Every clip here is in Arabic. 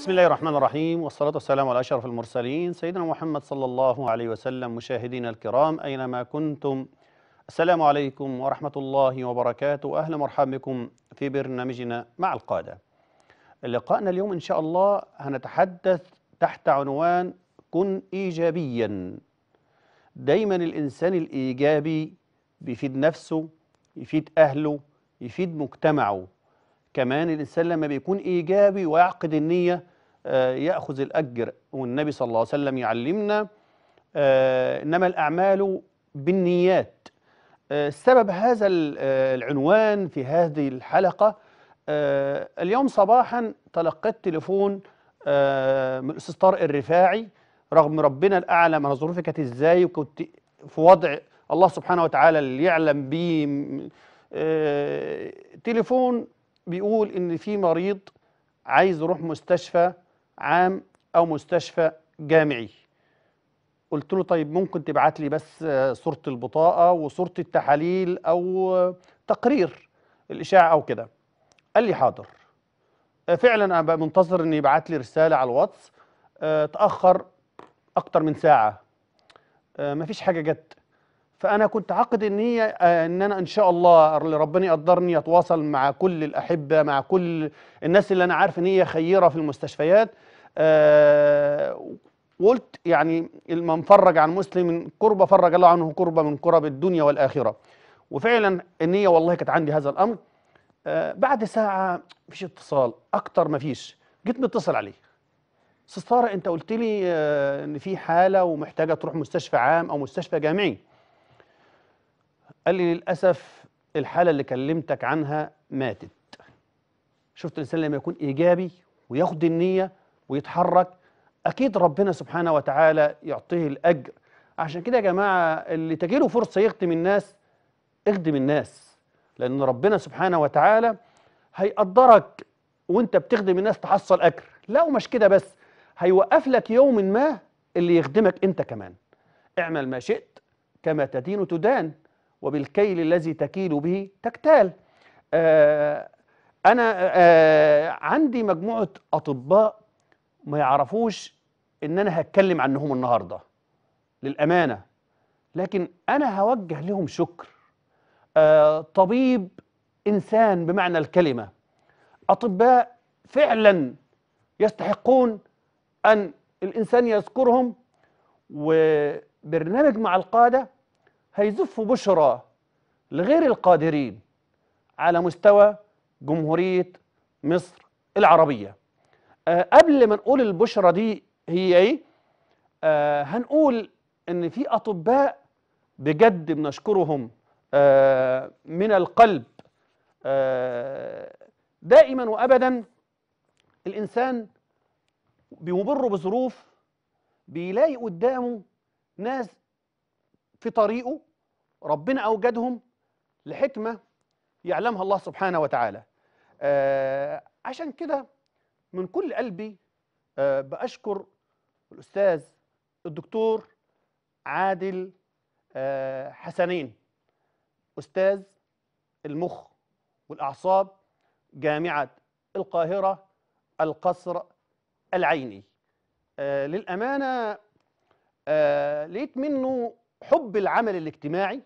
بسم الله الرحمن الرحيم والصلاة والسلام على أشرف المرسلين سيدنا محمد صلى الله عليه وسلم مشاهدينا الكرام أينما كنتم السلام عليكم ورحمة الله وبركاته أهلا مرحبا بكم في برنامجنا مع القادة لقائنا اليوم إن شاء الله هنتحدث تحت عنوان كن إيجابيا دايما الإنسان الإيجابي بيفيد نفسه يفيد أهله يفيد مجتمعه كمان الإنسان لما بيكون إيجابي ويعقد النية آه، يأخذ الأجر والنبي صلى الله عليه وسلم يعلمنا آه، إنما الأعمال بالنيات آه، سبب هذا العنوان في هذه الحلقة اليوم صباحا تلقيت تليفون من الأستاذ طارق الرفاعي رغم ربنا الأعلم أنا ظروفي كانت إزاي وكنت في وضع الله سبحانه وتعالى اللي يعلم بيه تليفون بيقول ان في مريض عايز يروح مستشفى عام او مستشفى جامعي قلت له طيب ممكن تبعت لي بس صورة البطاقة وصورة التحاليل أو تقرير الإشاعة أو كده قال لي حاضر فعلا أنا منتظر إن يبعت لي رسالة على الواتس آه، تأخر أكتر من ساعة آه، مفيش حاجة جت فانا كنت عقد ان هي آه، ان انا ان شاء الله اللي ربنا يقدرني اتواصل مع كل الاحبه مع كل الناس اللي انا عارف ان هي خيره في المستشفيات آه، وقلت يعني من فرج عن مسلم كربه فرج الله عنه كربه من كرب الدنيا والاخره وفعلا النيه والله كانت عندي هذا الامر آه، بعد ساعه مفيش اتصال اكتر مفيش جيت متصل عليه استاذ طارق انت قلت لي ان في حاله ومحتاجه تروح مستشفى عام او مستشفى جامعي قال لي للأسف الحالة اللي كلمتك عنها ماتت شفت الإنسان لما يكون إيجابي وياخد النية ويتحرك أكيد ربنا سبحانه وتعالى يعطيه الأجر عشان كده يا جماعة اللي تجيله فرصة يخدم الناس اخدم الناس لأن ربنا سبحانه وتعالى هيقدرك وانت بتخدم الناس تحصل أجر لا ومش كده بس هيوقف لك يوم ما اللي يخدمك انت كمان اعمل ما شئت كما تدين تدان وبالكيل الذي تكيل به تكتال آه، أنا آه، عندي مجموعة أطباء ما يعرفوش إن أنا هتكلم عنهم النهاردة للأمانة لكن أنا هوجه لهم شكر آه، طبيب إنسان بمعنى الكلمة أطباء فعلا يستحقون أن الإنسان يذكرهم وبرنامج مع القادة هيزف بشرى لغير القادرين على مستوى جمهورية مصر العربية أه قبل ما نقول البشرى دي هي ايه أه هنقول ان في اطباء بجد بنشكرهم أه من القلب أه دائما وابدا الانسان بيمر بظروف بيلاقي قدامه ناس في طريقه ربنا أوجدهم لحكمة يعلمها الله سبحانه وتعالى آه عشان كده من كل قلبي آه بأشكر الأستاذ الدكتور عادل آه حسنين أستاذ المخ والأعصاب جامعة القاهرة القصر العيني آه للأمانة آه لقيت منه حب العمل الاجتماعي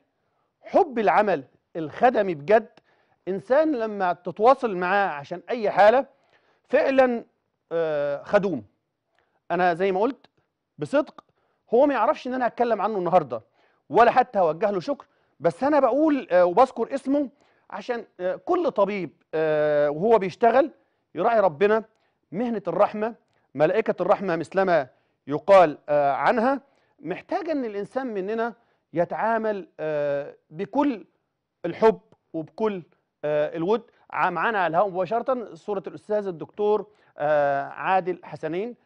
حب العمل الخدمي بجد انسان لما تتواصل معاه عشان اي حاله فعلا آه، خدوم انا زي ما قلت بصدق هو ما يعرفش ان انا هتكلم عنه النهارده ولا حتى هوجه له شكر بس انا بقول آه، وبذكر اسمه عشان آه، كل طبيب وهو بيشتغل يراعي ربنا مهنه الرحمه ملائكه الرحمه مثلما يقال عنها محتاجه ان الانسان مننا يتعامل آه، بكل الحب وبكل آه، الود معانا على الهواء مباشره صوره الاستاذ الدكتور آه، عادل حسنين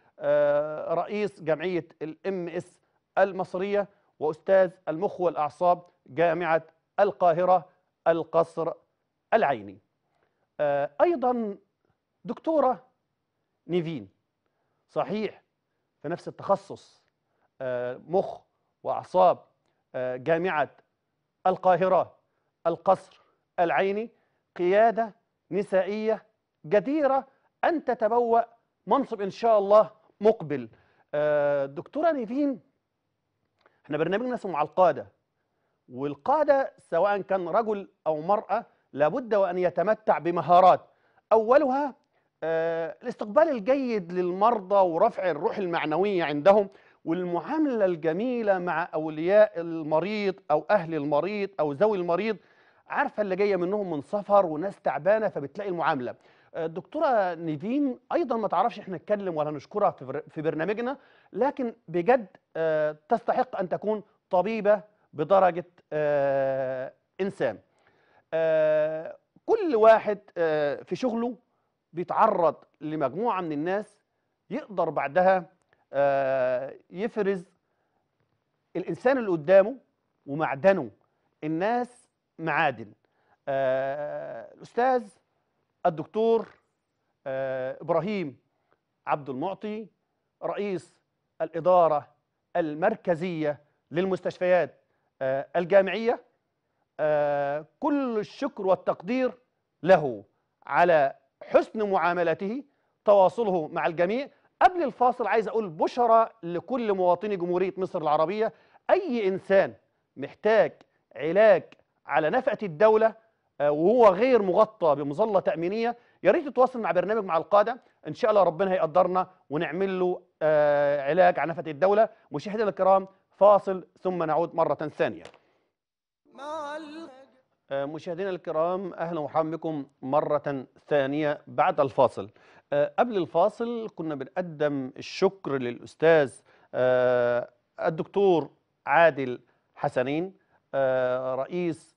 رئيس جمعيه الام اس المصريه واستاذ المخ والاعصاب جامعه القاهره القصر العيني ايضا دكتوره نيفين صحيح في نفس التخصص آه، مخ وأعصاب آه، جامعة القاهرة القصر العيني قيادة نسائية جديرة أن تتبوأ منصب إن شاء الله مقبل آه، دكتورة نيفين احنا برنامجنا اسمه على القادة والقادة سواء كان رجل أو مرأة لابد وأن يتمتع بمهارات أولها الاستقبال الجيد للمرضى ورفع الروح المعنوية عندهم والمعامله الجميله مع اولياء المريض او اهل المريض او ذوي المريض عارفه اللي جايه منهم من سفر وناس تعبانه فبتلاقي المعامله الدكتوره آه، نيفين ايضا ما تعرفش احنا نتكلم ولا نشكرها في برنامجنا لكن بجد آه، تستحق ان تكون طبيبه بدرجه آه، انسان كل واحد في شغله بيتعرض لمجموعه من الناس يقدر بعدها آه، يفرز الإنسان اللي قدامه ومعدنه الناس معادن آه، الأستاذ الدكتور آه، إبراهيم عبد المعطي رئيس الإدارة المركزية للمستشفيات الجامعية كل الشكر والتقدير له على حسن معاملته تواصله مع الجميع قبل الفاصل عايز اقول بشرى لكل مواطني جمهوريه مصر العربيه اي انسان محتاج علاج على نفقه الدوله آه، وهو غير مغطى بمظله تامينيه يا ريت مع برنامج مع القاده ان شاء الله ربنا هيقدرنا ونعمل له آه، علاج على نفقه الدوله مشاهدينا الكرام فاصل ثم نعود مره ثانيه آه، مشاهدينا الكرام اهلا ومرحبا بكم مره ثانيه بعد الفاصل آه، قبل الفاصل كنا بنقدم الشكر للأستاذ آه، الدكتور عادل حسنين آه، رئيس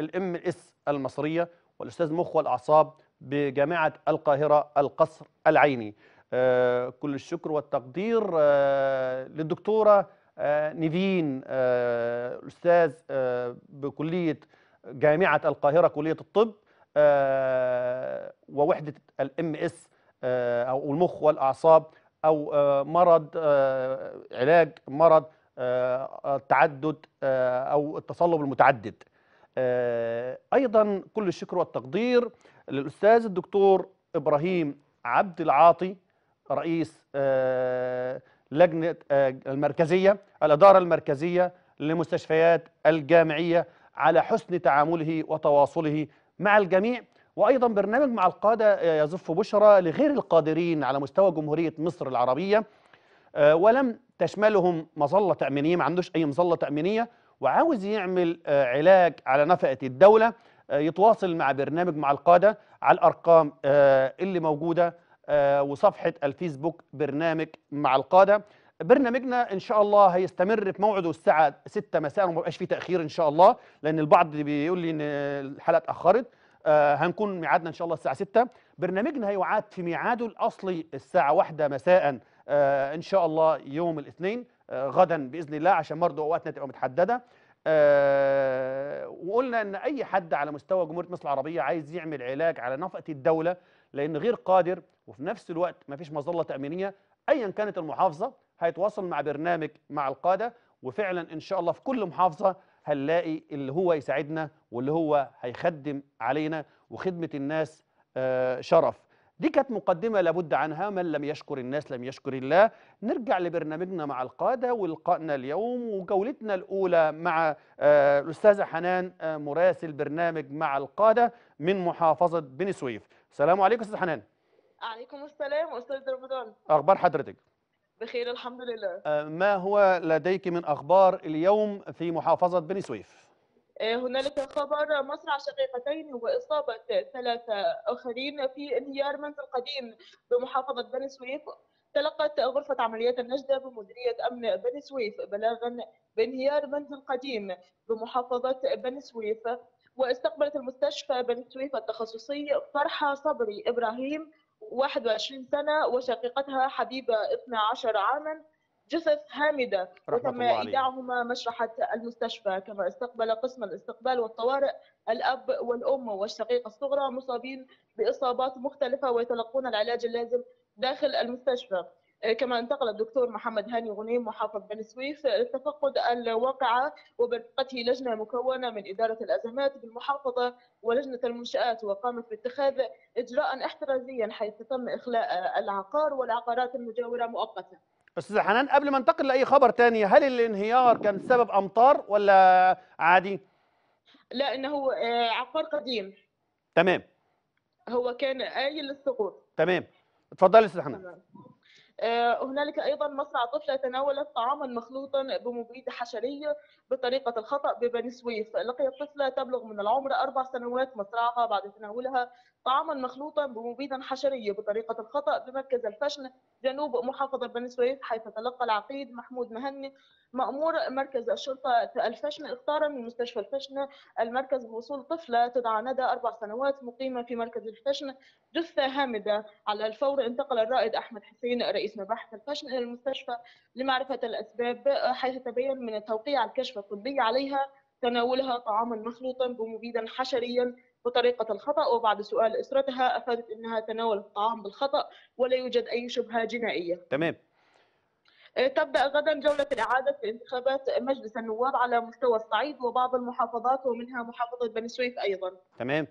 الام اس المصرية والأستاذ مخ والأعصاب بجامعة القاهرة القصر العيني كل الشكر والتقدير للدكتورة نيفين الأستاذ بكلية جامعة القاهرة كلية الطب آه، ووحده الام اس آه، او المخ والاعصاب او آه، مرض علاج مرض التعدد او التصلب المتعدد ايضا كل الشكر والتقدير للاستاذ الدكتور ابراهيم عبد العاطي رئيس لجنه المركزيه الاداره المركزيه لمستشفيات الجامعيه على حسن تعامله وتواصله مع الجميع وايضا برنامج مع القاده آه، يزف بشرى لغير القادرين على مستوى جمهوريه مصر العربيه آه، ولم تشملهم مظله تامينيه ما عندوش اي مظله تامينيه وعاوز يعمل آه، علاج على نفقه الدوله يتواصل مع برنامج مع القاده على الارقام اللي موجوده وصفحه الفيسبوك برنامج مع القاده برنامجنا ان شاء الله هيستمر في موعده الساعه 6 مساء وما بقاش فيه تاخير ان شاء الله لان البعض بيقول لي ان الحلقه اتاخرت آه هنكون ميعادنا ان شاء الله الساعه 6 برنامجنا هيعاد في ميعاده الاصلي الساعه 1 مساء آه ان شاء الله يوم الاثنين آه غدا باذن الله عشان برضه اوقاتنا تبقى متحدده آه وقلنا ان اي حد على مستوى جمهوريه مصر العربيه عايز يعمل علاج على نفقه الدوله لان غير قادر وفي نفس الوقت ما فيش مظله تامينيه ايا كانت المحافظه هيتواصل مع برنامج مع القادة وفعلا إن شاء الله في كل محافظة هنلاقي اللي هو يساعدنا واللي هو هيخدم علينا وخدمة الناس آه، شرف دي كانت مقدمة لابد عنها من لم يشكر الناس لم يشكر الله نرجع لبرنامجنا مع القادة ولقائنا اليوم وجولتنا الأولى مع آه، الأستاذة حنان آه، مراسل برنامج مع القادة من محافظة بني سويف السلام عليكم أستاذ حنان عليكم السلام أستاذ رمضان أخبار حضرتك بخير الحمد لله آه، ما هو لديك من أخبار اليوم في محافظة بني سويف؟ آه، هنالك خبر مصرع شقيقتين وإصابة ثلاثة آخرين في انهيار منزل قديم بمحافظة بني سويف تلقت غرفة عمليات النجدة بمديرية أمن بني سويف بلاغا بانهيار منزل قديم بمحافظة بني سويف واستقبلت المستشفى بني سويف التخصصي فرحة صبري إبراهيم 21 سنة وشقيقتها حبيبة 12 عاما جثث هامدة وتم إيداعهما مشرحة المستشفى كما استقبل قسم الاستقبال والطوارئ الأب والأم والشقيقة الصغرى مصابين بإصابات مختلفة ويتلقون العلاج اللازم داخل المستشفى آه، كما انتقل الدكتور محمد هاني غنيم محافظ بن سويف آه، لتفقد الواقعة وبرفقته لجنه مكونه من اداره الازمات بالمحافظه ولجنه المنشات وقامت باتخاذ اجراء احترازيا حيث تم اخلاء العقار والعقارات المجاوره مؤقتا. استاذ حنان قبل ما انتقل لاي خبر ثاني هل الانهيار كان سبب امطار ولا عادي؟ لا انه آه، عقار قديم. تمام. هو كان آيل للسقوط. تمام. اتفضلي استاذ حنان. تمام. آه، هنالك أيضا مصنع طفلة تناولت طعاما مخلوطا بمبيد حشري بطريقة الخطأ ببني سويف لقيت طفلة تبلغ من العمر أربع سنوات مصرعها بعد تناولها طعاما مخلوطا بمبيد حشري بطريقة الخطأ بمركز الفشن جنوب محافظة بني سويف حيث تلقى العقيد محمود مهني مأمور مركز الشرطة الفشن اختارا من مستشفى الفشن المركز بوصول طفلة تدعى ندى أربع سنوات مقيمة في مركز الفشن جثة هامدة على الفور انتقل الرائد أحمد حسين رئيس رئيس مباحث الفشل إلى المستشفى لمعرفة الأسباب حيث تبين من توقيع الكشف الطبي عليها تناولها طعاما مخلوطا بمبيدا حشريا بطريقة الخطأ وبعد سؤال أسرتها أفادت أنها تناولت الطعام بالخطأ ولا يوجد أي شبهة جنائية تمام آه، تبدأ غدا جولة الإعادة في انتخابات مجلس النواب على مستوى الصعيد وبعض المحافظات ومنها محافظة بني سويف أيضا تمام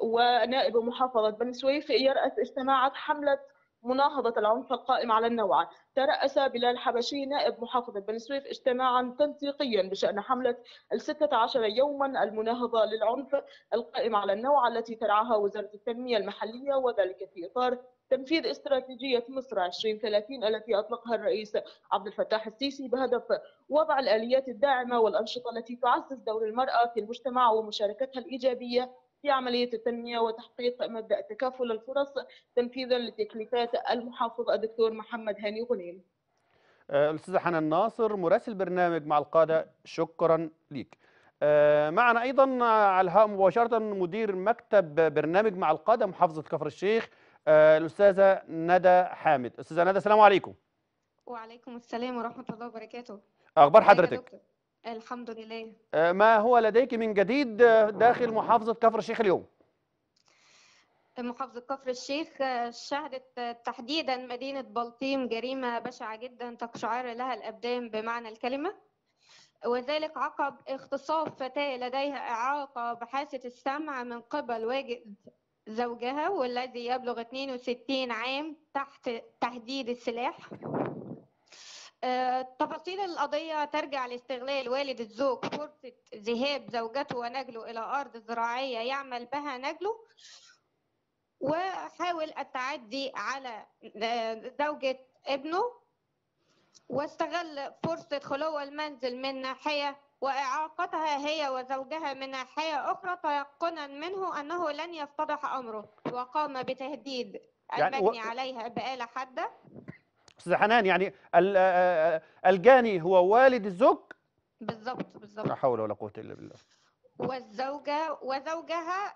ونائب محافظة بني سويف يرأس اجتماعات حملة مناهضة العنف القائم على النوع ترأس بلال حبشي نائب محافظة بن سويف اجتماعا تنسيقيا بشأن حملة الستة عشر يوما المناهضة للعنف القائم على النوع التي ترعاها وزارة التنمية المحلية وذلك في إطار تنفيذ استراتيجية مصر 2030 التي أطلقها الرئيس عبد الفتاح السيسي بهدف وضع الآليات الداعمة والأنشطة التي تعزز دور المرأة في المجتمع ومشاركتها الإيجابية في عملية التنمية وتحقيق مبدأ تكافل الفرص تنفيذا لتكليفات المحافظ الدكتور محمد هاني غنيم آه، الأستاذة حنان ناصر مراسل برنامج مع القادة شكرا ليك آه، معنا أيضا على الهاء مباشرة مدير مكتب برنامج مع القادة محافظة كفر الشيخ آه، الأستاذة ندى حامد أستاذة ندى السلام عليكم وعليكم السلام ورحمة الله وبركاته أخبار حضرتك دكتور. الحمد لله آه، ما هو لديك من جديد آه، داخل محافظة كفر الشيخ اليوم؟ محافظة كفر الشيخ آه، شهدت تحديدا مدينة بلطيم جريمة بشعة جدا تقشعر لها الأبدان بمعنى الكلمة وذلك عقب اختصاف فتاة لديها إعاقة بحاسة السمع من قبل واجد زوجها والذي يبلغ 62 عام تحت تهديد السلاح تفاصيل القضية ترجع لاستغلال والد الزوج فرصة ذهاب زوجته ونجله إلى أرض زراعية يعمل بها نجله وحاول التعدي على آه، زوجة ابنه واستغل فرصة خلو المنزل من ناحية وإعاقتها هي وزوجها من ناحية أخرى تيقنا منه أنه لن يفتضح أمره وقام بتهديد يعني المبني يعني و... عليها بآلة حادة استاذ حنان يعني آه، آه، آه، الجاني هو والد الزوج بالظبط بالظبط لا حول ولا قوه الا بالله والزوجه وزوجها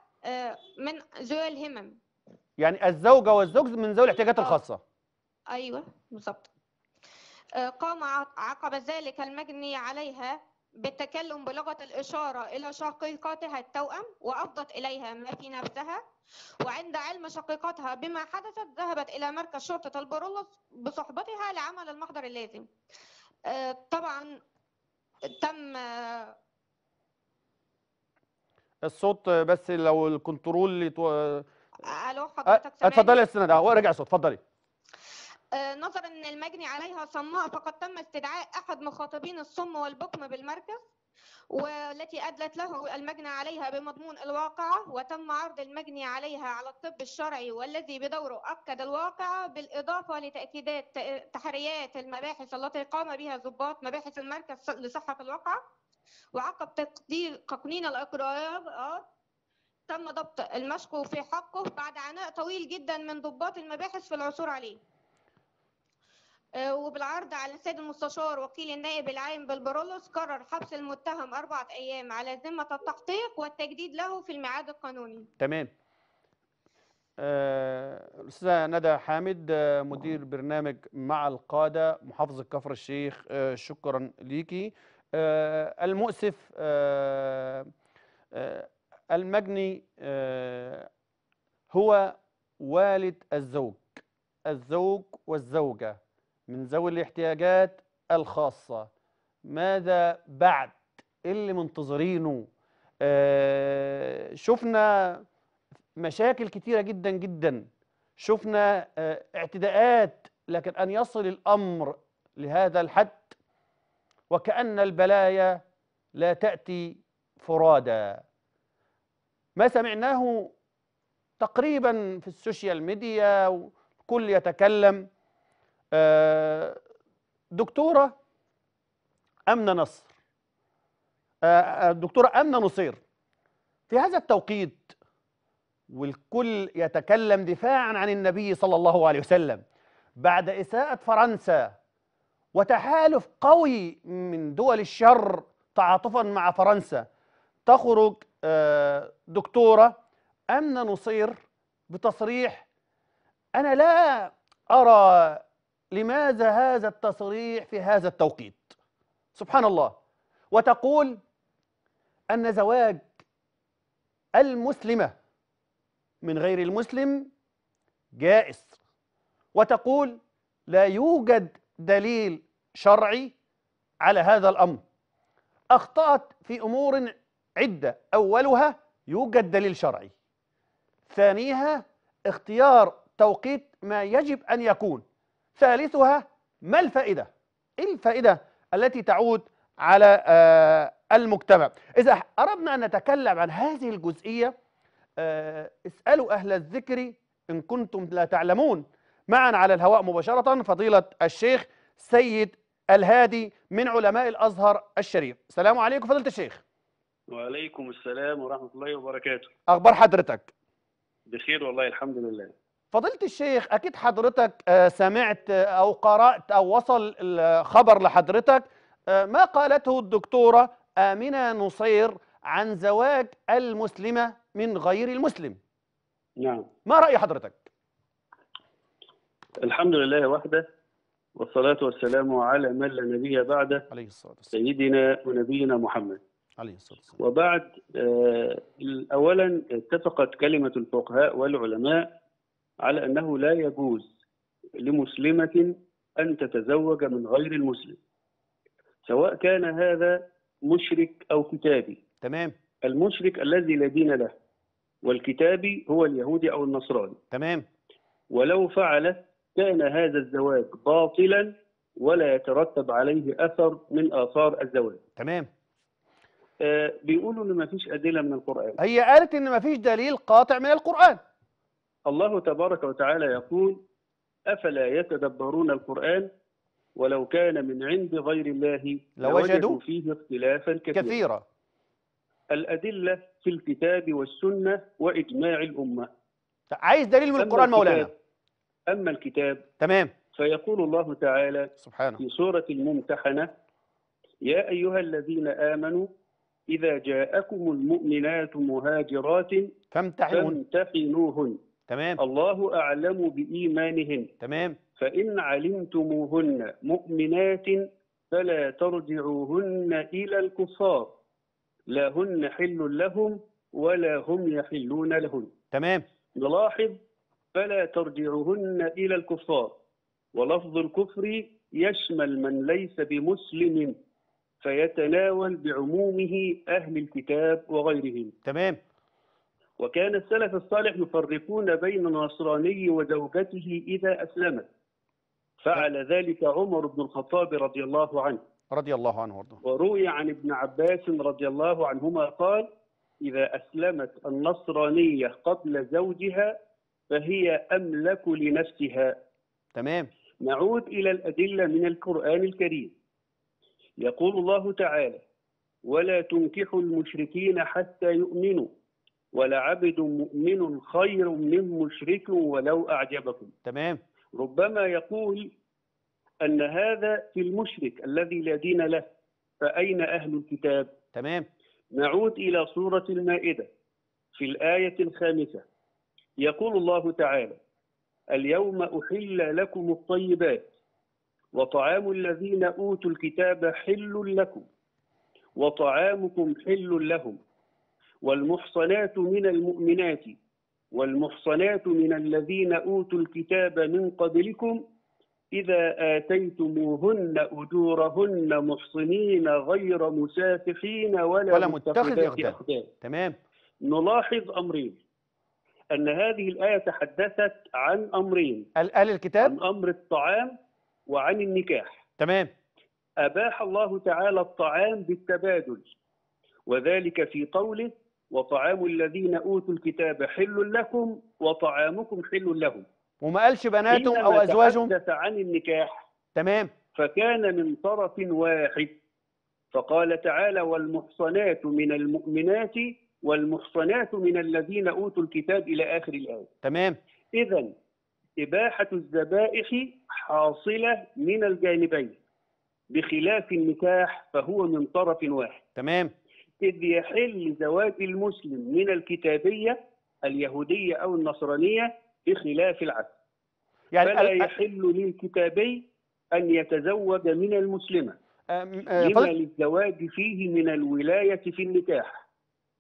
من ذوي الهمم يعني الزوجه والزوج من ذوي الاحتياجات الخاصه ايوه بالظبط قام عقب ذلك المجني عليها بالتكلم بلغة الإشارة إلى شقيقاتها التوأم وأفضت إليها ما في نفسها وعند علم شقيقتها بما حدثت ذهبت إلى مركز شرطة البرولوس بصحبتها لعمل المحضر اللازم آه، طبعا تم الصوت بس لو الكنترول اللي تو... الو حضرتك اتفضلي يا استاذ رجع الصوت اتفضلي آه، نظرا ان المجني عليها صماء فقد تم استدعاء احد مخاطبين الصم والبكم بالمركز والتي ادلت له المجني عليها بمضمون الواقعه وتم عرض المجني عليها على الطب الشرعي والذي بدوره اكد الواقعه بالاضافه لتاكيدات تحريات المباحث التي قام بها ضباط مباحث المركز لصحه الواقعه وعقب تقدير تقنين الاقرارات آه، تم ضبط المشكو في حقه بعد عناء طويل جدا من ضباط المباحث في العثور عليه آه، وبالعرض على السيد المستشار وكيل النائب العام بالبرولوس قرر حبس المتهم أربعة أيام على ذمة التحقيق والتجديد له في الميعاد القانوني تمام آه، الأستاذة ندى حامد آه، مدير برنامج مع القادة محافظة كفر الشيخ شكرا ليكي المؤسف المجني هو والد الزوج الزوج والزوجة من ذوي الاحتياجات الخاصة ماذا بعد إيه اللي منتظرينه آه شفنا مشاكل كتيرة جدا جدا شفنا آه اعتداءات لكن أن يصل الأمر لهذا الحد وكأن البلايا لا تأتي فرادى ما سمعناه تقريبا في السوشيال ميديا وكل يتكلم آه، دكتورة أمنة نصر الدكتورة آه، آه، أمنة نصير في هذا التوقيت والكل يتكلم دفاعا عن النبي صلى الله عليه وسلم بعد إساءة فرنسا وتحالف قوي من دول الشر تعاطفا مع فرنسا تخرج دكتورة أمنة نصير بتصريح أنا لا أرى لماذا هذا التصريح في هذا التوقيت سبحان الله وتقول أن زواج المسلمة من غير المسلم جائز وتقول لا يوجد دليل شرعي على هذا الأمر أخطأت في أمور عدة أولها يوجد دليل شرعي ثانيها اختيار توقيت ما يجب أن يكون ثالثها ما الفائدة؟ إيه الفائدة التي تعود على آه، المجتمع؟ إذا أردنا أن نتكلم عن هذه الجزئية آه، اسألوا أهل الذكر إن كنتم لا تعلمون معا على الهواء مباشرة فضيلة الشيخ سيد الهادي من علماء الأزهر الشريف السلام عليكم فضيلة الشيخ وعليكم السلام ورحمة الله وبركاته أخبار حضرتك؟ بخير والله الحمد لله فضيلة الشيخ أكيد حضرتك آه، سمعت آه، أو قرأت أو وصل الخبر لحضرتك آه، ما قالته الدكتورة آمنة نصير عن زواج المسلمة من غير المسلم نعم ما رأي حضرتك؟ الحمد لله وحده والصلاة والسلام على من لا نبي بعده عليه الصلاة والسلام سيدنا ونبينا محمد عليه الصلاة والسلام وبعد أولا اتفقت كلمة الفقهاء والعلماء على أنه لا يجوز لمسلمة أن تتزوج من غير المسلم سواء كان هذا مشرك أو كتابي تمام المشرك الذي لا دين له والكتابي هو اليهودي أو النصراني تمام ولو فعل كان هذا الزواج باطلا ولا يترتب عليه أثر من آثار الزواج تمام آه بيقولوا إن ما فيش أدلة من القرآن هي قالت إن ما فيش دليل قاطع من القرآن الله تبارك وتعالى يقول أفلا يتدبرون القرآن ولو كان من عند غير الله لوجدوا فيه اختلافا كثيرا, كثيرا. الأدلة في الكتاب والسنة وإجماع الأمة عايز دليل من القرآن مولانا أما الكتاب تمام فيقول الله تعالى سبحانه في سورة الممتحنة يا أيها الذين آمنوا إذا جاءكم المؤمنات مهاجرات فامتحنوهن تمام الله أعلم بإيمانهن تمام فإن علمتموهن مؤمنات فلا ترجعوهن إلى الكفار لا هن حل لهم ولا هم يحلون لهن تمام نلاحظ فلا ترجعوهن إلى الكفار ولفظ الكفر يشمل من ليس بمسلم فيتناول بعمومه أهل الكتاب وغيرهم تمام وكان السلف الصالح يفرقون بين النصراني وزوجته إذا أسلمت فعل ذلك عمر بن الخطاب رضي الله عنه رضي الله عنه وارضاه وروي عن ابن عباس رضي الله عنهما قال إذا أسلمت النصرانية قبل زوجها فهي أملك لنفسها تمام نعود إلى الأدلة من القرآن الكريم يقول الله تعالى ولا تنكحوا المشركين حتى يؤمنوا ولعبد مؤمن خير من مشرك ولو أعجبكم تمام ربما يقول أن هذا في المشرك الذي لا دين له فأين أهل الكتاب تمام نعود إلى سورة المائدة في الآية الخامسة يقول الله تعالى اليوم أحل لكم الطيبات وطعام الذين أوتوا الكتاب حل لكم وطعامكم حل لهم والمحصنات من المؤمنات والمحصنات من الذين أوتوا الكتاب من قبلكم إذا آتيتموهن أجورهن محصنين غير مسافحين ولا, ولا متخذ أخدان تمام نلاحظ أمرين أن هذه الآية تحدثت عن أمرين قال الكتاب عن أمر الطعام وعن النكاح تمام أباح الله تعالى الطعام بالتبادل وذلك في قوله وطعام الذين أوتوا الكتاب حل لكم وطعامكم حل لهم وما قالش بناتهم أو أزواجهم تحدث عن النكاح تمام فكان من طرف واحد فقال تعالى والمحصنات من المؤمنات والمحصنات من الذين أوتوا الكتاب إلى آخر الآية تمام إذا إباحة الذبائح حاصلة من الجانبين بخلاف النكاح فهو من طرف واحد تمام إذ يحل زواج المسلم من الكتابية اليهودية أو النصرانية بخلاف العدل يعني فلا يحل للكتابي أن يتزوج من المسلمة لما للزواج فيه من الولاية في النكاح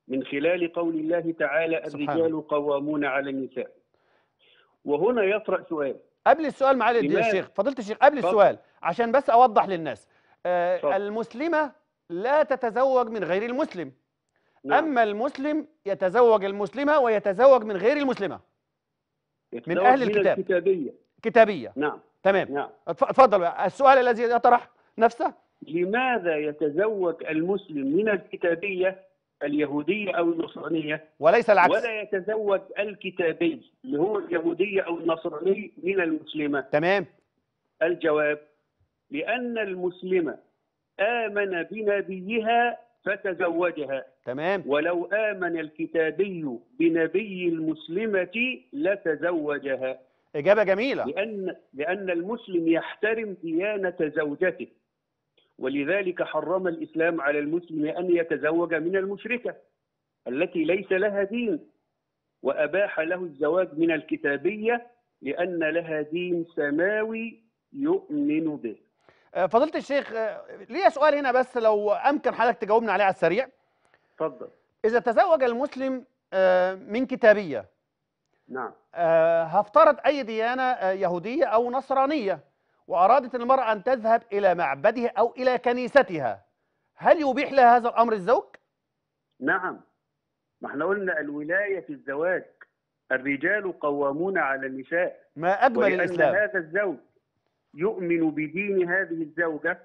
من خلال قول الله تعالى الرجال قوامون على النساء وهنا يطرأ سؤال قبل السؤال معالي الشيخ فضلت الشيخ قبل السؤال عشان بس أوضح للناس آه المسلمة لا تتزوج من غير المسلم نعم. أما المسلم يتزوج المسلمة ويتزوج من غير المسلمة من أهل الكتاب الكتابية كتابية نعم تمام نعم اتفضل السؤال الذي يطرح نفسه لماذا يتزوج المسلم من الكتابية اليهودية أو النصرانية وليس العكس ولا يتزوج الكتابي اللي هو اليهودية أو النصراني من المسلمة تمام الجواب لأن المسلمة آمن بنبيها فتزوجها تمام ولو آمن الكتابي بنبي المسلمة لتزوجها إجابة جميلة لأن, لأن المسلم يحترم ديانة زوجته ولذلك حرم الإسلام على المسلم أن يتزوج من المشركة التي ليس لها دين وأباح له الزواج من الكتابية لأن لها دين سماوي يؤمن به آه، فضيله الشيخ آه، ليا سؤال هنا بس لو امكن حضرتك تجاوبنا عليه على السريع اتفضل اذا تزوج المسلم آه، من كتابيه نعم هفترض اي ديانه يهوديه او نصرانيه وارادت المراه ان تذهب الى معبدها او الى كنيستها هل يبيح لها هذا الامر الزوج نعم ما احنا قلنا الولايه في الزواج الرجال قوامون على النساء ما اجمل الاسلام هذا الزوج يؤمن بدين هذه الزوجة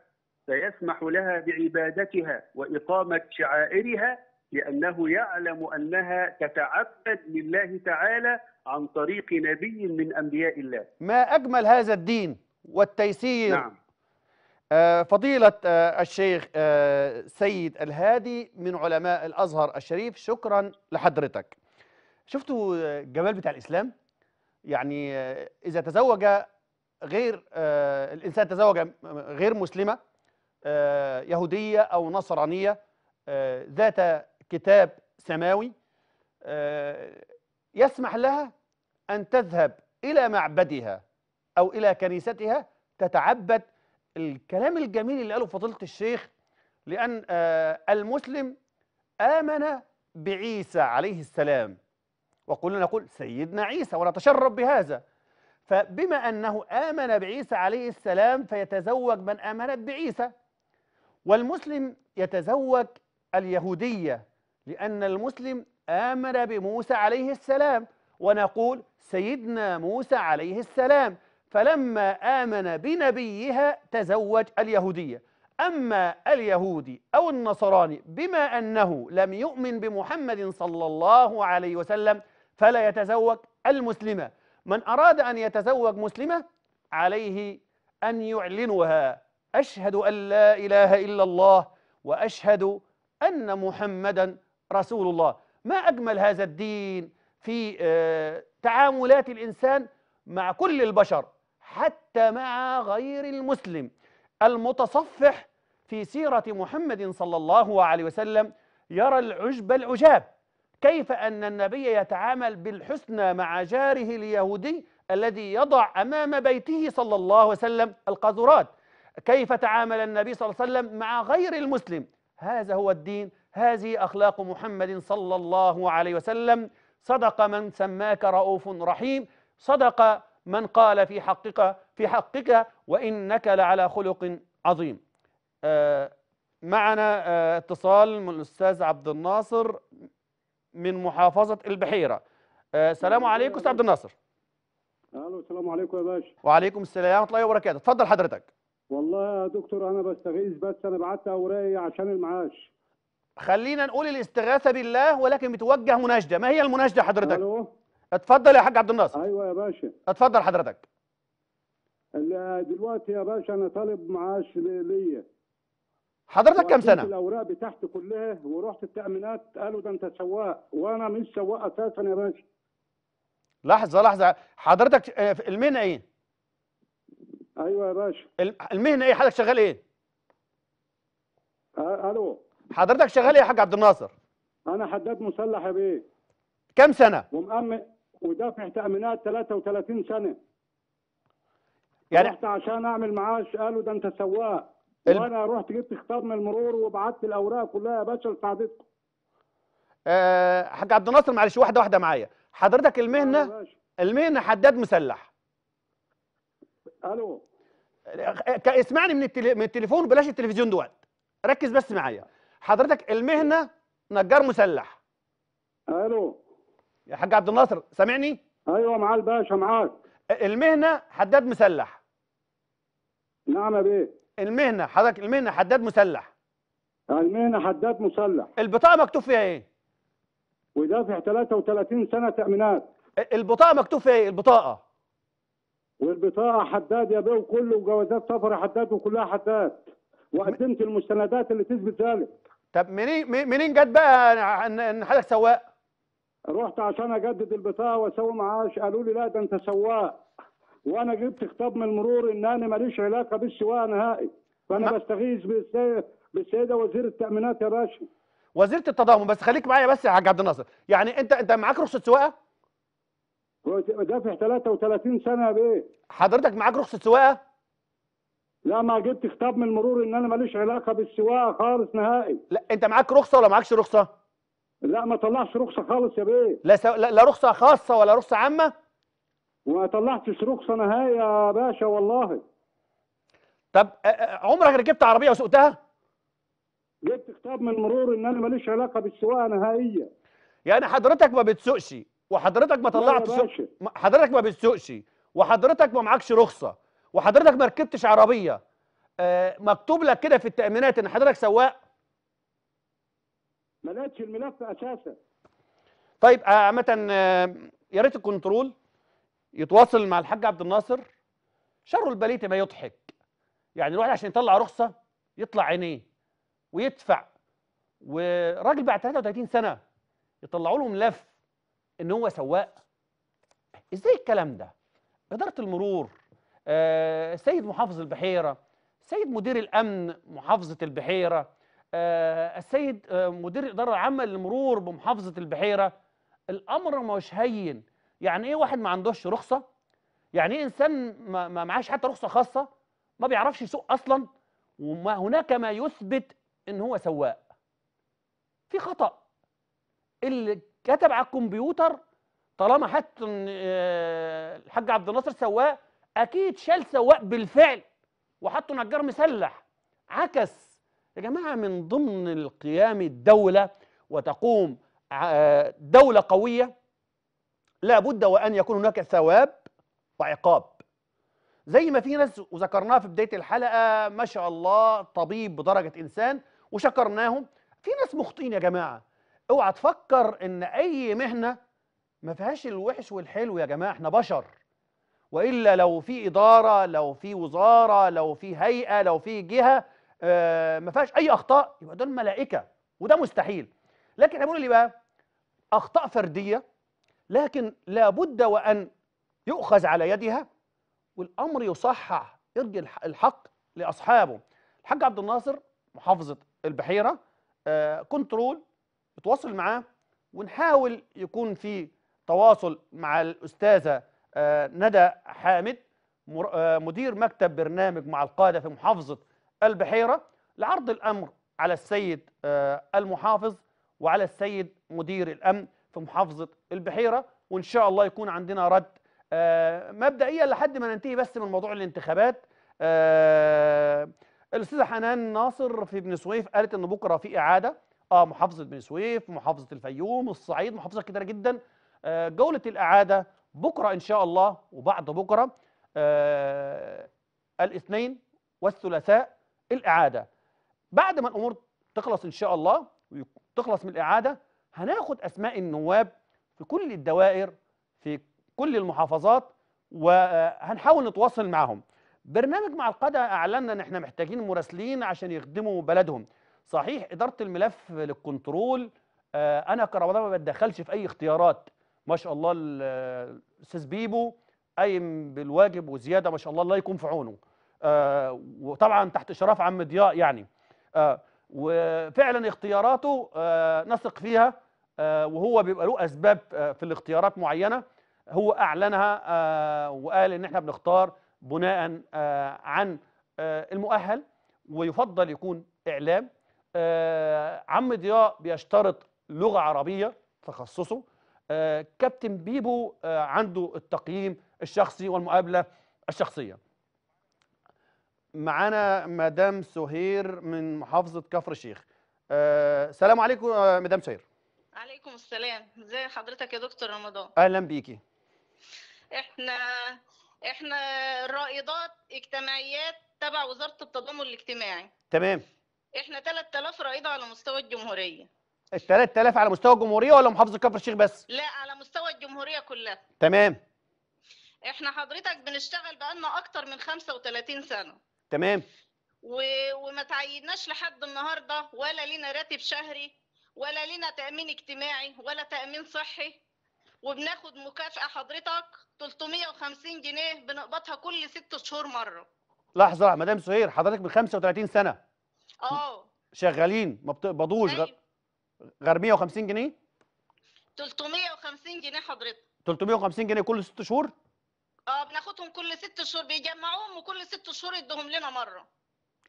فيسمح لها بعبادتها وإقامة شعائرها لأنه يعلم أنها تتعبد لله تعالى عن طريق نبي من أنبياء الله ما أجمل هذا الدين والتيسير نعم آه، فضيلة آه، الشيخ آه، سيد الهادي من علماء الأزهر الشريف شكرا لحضرتك شفتوا الجمال بتاع الإسلام يعني إذا تزوج غير آه، الانسان تزوج غير مسلمه آه، يهوديه او نصرانيه آه، ذات كتاب سماوي يسمح لها ان تذهب الى معبدها او الى كنيستها تتعبد الكلام الجميل اللي قاله فضيله الشيخ لان المسلم امن بعيسى عليه السلام وقلنا نقول سيدنا عيسى ونتشرب بهذا فبما أنه آمن بعيسى عليه السلام فيتزوج من آمنت بعيسى والمسلم يتزوج اليهودية لأن المسلم آمن بموسى عليه السلام ونقول سيدنا موسى عليه السلام فلما آمن بنبيها تزوج اليهودية أما اليهودي أو النصراني بما أنه لم يؤمن بمحمد صلى الله عليه وسلم فلا يتزوج المسلمة من أراد أن يتزوج مسلمة عليه أن يعلنها أشهد أن لا إله إلا الله وأشهد أن محمدا رسول الله ما أجمل هذا الدين في آه، تعاملات الإنسان مع كل البشر حتى مع غير المسلم المتصفح في سيرة محمد صلى الله عليه وسلم يرى العجب العجاب كيف أن النبي يتعامل بالحسنى مع جاره اليهودي الذي يضع أمام بيته صلى الله عليه وسلم القاذورات كيف تعامل النبي صلى الله عليه وسلم مع غير المسلم هذا هو الدين هذه أخلاق محمد صلى الله عليه وسلم صدق من سماك رؤوف رحيم صدق من قال في حقك في حقك وإنك لعلى خلق عظيم آه معنا آه اتصال من الأستاذ عبد الناصر من محافظة البحيرة آه، سلام عليكم استاذ عبد الناصر الو السلام عليكم يا باشا وعليكم السلام ورحمه الله وبركاته اتفضل حضرتك والله يا دكتور انا بستغيث بس انا بعت اوراقي عشان المعاش خلينا نقول الاستغاثه بالله ولكن بتوجه مناشده ما هي المناشده حضرتك الو اتفضل يا حاج عبد الناصر ايوه يا باشا اتفضل حضرتك دلوقتي يا باشا انا طالب معاش ليا حضرتك كام سنه؟ الاوراق بتاعتي كلها ورحت التامينات قالوا ده انت سواق وانا مش سواق اساسا يا باشا لحظه لحظه حضرتك آه، المهنه ايه؟ ايوه يا باشا المهنه ايه حضرتك شغال ايه؟ آه، الو حضرتك شغال ايه يا حاج عبد الناصر؟ انا حداد مسلح يا بيه كام سنه؟ ومأمن ودافع تامينات 33 سنه يعني رحت عشان اعمل معاش قالوا ده انت سواق ال... وانا رحت جبت خطاب من المرور وبعت الاوراق كلها يا باشا لسعادتكم أه حاج عبد الناصر معلش واحده واحده معايا حضرتك المهنه المهنه حداد مسلح الو اسمعني من, التلي... من التليفون بلاش التلفزيون دلوقتي ركز بس معايا حضرتك المهنه نجار مسلح الو يا حاج عبد الناصر سامعني ايوه معاه الباشا معاك المهنه حداد مسلح نعم يا بيه المهنه حضرتك المهنه حداد مسلح المهنه حداد مسلح البطاقه مكتوب فيها ايه ودافع 33 سنه تامينات البطاقه مكتوب فيها ايه البطاقه والبطاقه حداد يا بيه وكله وجوازات سفر حداد وكلها حداد وقدمت المستندات اللي تثبت ذلك طب منين منين جت بقى ان حضرتك سواق رحت عشان اجدد البطاقه واسوي معاش قالوا لي لا ده انت سواق وانا جبت خطاب من المرور ان انا ماليش علاقه بالسواقه نهائي فانا بستغيث بالسيده وزير التامينات يا باشا وزيره التضامن بس خليك معايا بس يا حاج عبد الناصر يعني انت انت معاك رخصه سواقه دافع 33 سنه يا بيه حضرتك معاك رخصه سواقه لا ما جبت خطاب من المرور ان انا ماليش علاقه بالسواقه خالص نهائي لا انت معاك رخصه ولا معاكش رخصه لا ما طلعش رخصه خالص يا بيه لا, سو... لا لا رخصه خاصه ولا رخصه عامه وما طلعتش رخصه نهائي يا باشا والله طب عمرك ركبت عربيه وسوقتها؟ جبت كتاب من المرور ان انا ماليش علاقه بالسواقه نهائيا يعني حضرتك ما بتسوقش وحضرتك ما طلعتش حضرتك ما بتسوقش وحضرتك ما معكش رخصه وحضرتك ما ركبتش عربيه مكتوب لك كده في التامينات ان حضرتك سواق ما الملف اساسا طيب عامه يا ريت الكنترول يتواصل مع الحاج عبد الناصر شر البليت ما يضحك يعني الواحد عشان يطلع رخصه يطلع عينيه ويدفع وراجل بعد 33 سنه يطلعوا له ملف ان هو سواق ازاي الكلام ده اداره المرور آه سيد محافظ البحيره سيد مدير الامن محافظه البحيره آه السيد آه مدير الاداره العامه للمرور بمحافظه البحيره الامر مش هين يعني ايه واحد ما عندوش رخصه يعني ايه انسان ما معاش حتى رخصه خاصه ما بيعرفش يسوق اصلا وما هناك ما يثبت ان هو سواق في خطا اللي كتب على الكمبيوتر طالما ان آه، الحاج عبد الناصر سواق اكيد شال سواق بالفعل وحطه نجار مسلح عكس يا جماعه من ضمن القيام الدوله وتقوم آه، دوله قويه لا بد وأن يكون هناك ثواب وعقاب زي ما في ناس وذكرناها في بداية الحلقة ما شاء الله طبيب بدرجة إنسان وشكرناهم في ناس مخطئين يا جماعة اوعى تفكر ان أي مهنة ما فيهاش الوحش والحلو يا جماعة احنا بشر وإلا لو في إدارة لو في وزارة لو في هيئة لو في جهة آه، ما فيهاش أي أخطاء يبقى دول ملائكة وده مستحيل لكن احنا بنقول ايه بقى؟ أخطاء فردية لكن لابد وأن يؤخذ على يدها والأمر يصحح يرجع الحق لأصحابه الحاج عبد الناصر محافظة البحيرة آه كنترول اتواصل معاه ونحاول يكون في تواصل مع الأستاذة آه ندى حامد آه مدير مكتب برنامج مع القادة في محافظة البحيرة لعرض الأمر على السيد آه، المحافظ وعلى السيد مدير الأمن في محافظة البحيرة وإن شاء الله يكون عندنا رد آه، مبدئيا لحد ما ننتهي بس من موضوع الانتخابات آه، الأستاذة حنان ناصر في بن سويف قالت إن بكرة في إعادة آه محافظة بن سويف محافظة الفيوم الصعيد محافظات كتيرة جدا آه، جولة الإعادة بكرة إن شاء الله وبعد بكرة الاثنين والثلاثاء الإعادة بعد ما الأمور تخلص إن شاء الله تخلص من الإعادة هناخد أسماء النواب في كل الدوائر في كل المحافظات وهنحاول نتواصل معهم برنامج مع القادة أعلنا أن احنا محتاجين مراسلين عشان يخدموا بلدهم صحيح إدارة الملف للكنترول آه، أنا كرمضان ما بتدخلش في أي اختيارات ما شاء الله الأستاذ بيبو قايم بالواجب وزيادة ما شاء الله الله يكون في عونه آه، وطبعا تحت إشراف عم ضياء يعني آه، وفعلا اختياراته نثق فيها آه، وهو بيبقى له اسباب آه، في الاختيارات معينه هو اعلنها آه، وقال ان احنا بنختار بناء عن المؤهل ويفضل يكون اعلام عم ضياء بيشترط لغه عربيه تخصصه كابتن بيبو عنده التقييم الشخصي والمقابله الشخصيه معانا مدام سهير من محافظه كفر الشيخ السلام عليكم مدام سهير عليكم السلام ازي حضرتك يا دكتور رمضان اهلا بيكي احنا احنا رائدات اجتماعيات تبع وزاره التضامن الاجتماعي تمام احنا 3000 رائده على مستوى الجمهوريه ال 3000 على مستوى الجمهوريه ولا محافظه كفر الشيخ بس لا على مستوى الجمهوريه كلها تمام احنا حضرتك بنشتغل بقالنا اكتر من 35 سنه تمام و... وما تعيدناش لحد النهارده ولا لينا راتب شهري ولا لنا تامين اجتماعي ولا تامين صحي وبناخد مكافاه حضرتك 350 جنيه بنقبضها كل ست شهور مره لحظه مدام سهير حضرتك من 35 سنه اه شغالين ما بتقبضوش طيب. غير غير 150 جنيه 350 جنيه حضرتك 350 جنيه كل ست شهور اه بناخدهم كل ست شهور بيجمعوهم وكل ست شهور يدهم لنا مره